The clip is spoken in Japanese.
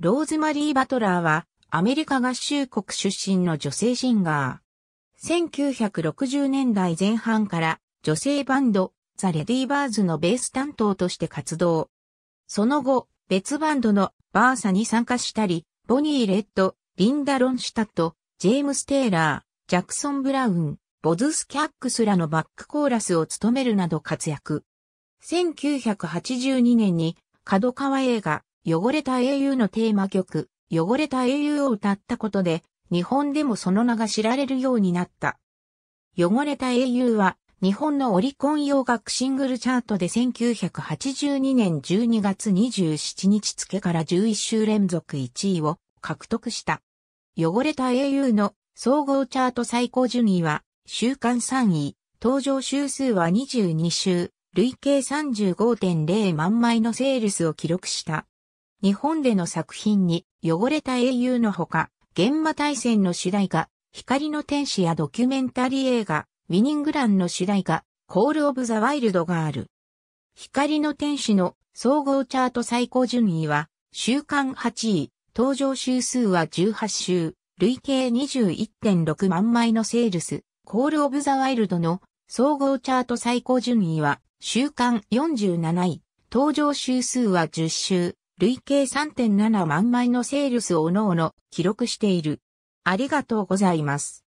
ローズマリー・バトラーは、アメリカ合衆国出身の女性シンガー。1960年代前半から女性バンド、ザ・レディーバーズのベース担当として活動。その後、別バンドのバーサに参加したり、ボニー・レッド、リンダ・ロンシュタット、ジェームス・テイラー、ジャクソン・ブラウン、ボズス・キャックスらのバックコーラスを務めるなど活躍。1982年に、角川映画、汚れた英雄のテーマ曲、汚れた英雄を歌ったことで、日本でもその名が知られるようになった。汚れた英雄は、日本のオリコン洋楽シングルチャートで1982年12月27日付から11週連続1位を獲得した。汚れた英雄の総合チャート最高順位は、週間3位、登場週数は22週、累計35.0万枚のセールスを記録した。日本での作品に汚れた英雄のほか、現場大戦の主題歌、光の天使やドキュメンタリー映画、ウィニングランの主題歌、コールオブザワイルドがある。光の天使の総合チャート最高順位は、週間8位、登場週数は18週、累計21.6万枚のセールス、コールオブザワイルドの総合チャート最高順位は、週間47位、登場週数は10週、累計3.7万枚のセールスを各々記録している。ありがとうございます。